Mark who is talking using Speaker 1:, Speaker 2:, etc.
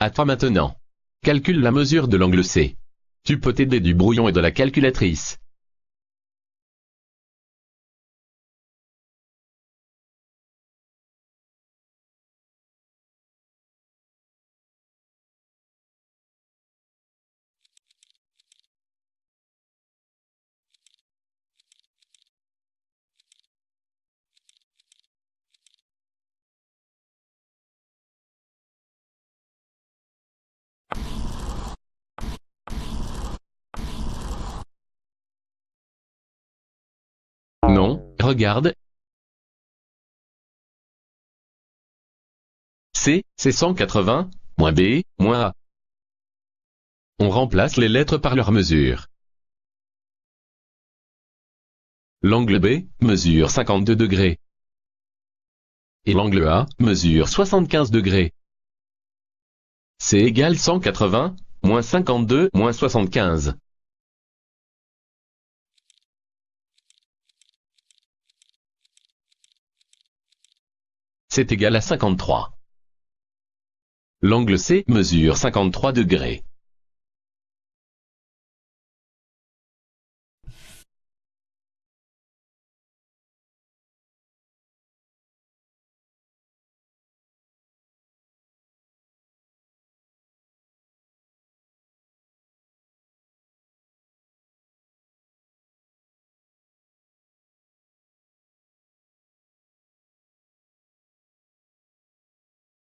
Speaker 1: À toi maintenant. Calcule la mesure de l'angle C. Tu peux t'aider du brouillon et de la calculatrice. Non, regarde. C, c'est 180, moins B, moins A. On remplace les lettres par leur mesure. L'angle B mesure 52 degrés. Et l'angle A mesure 75 degrés. C égale 180, moins 52, moins 75. c'est égal à 53. L'angle C mesure 53 degrés.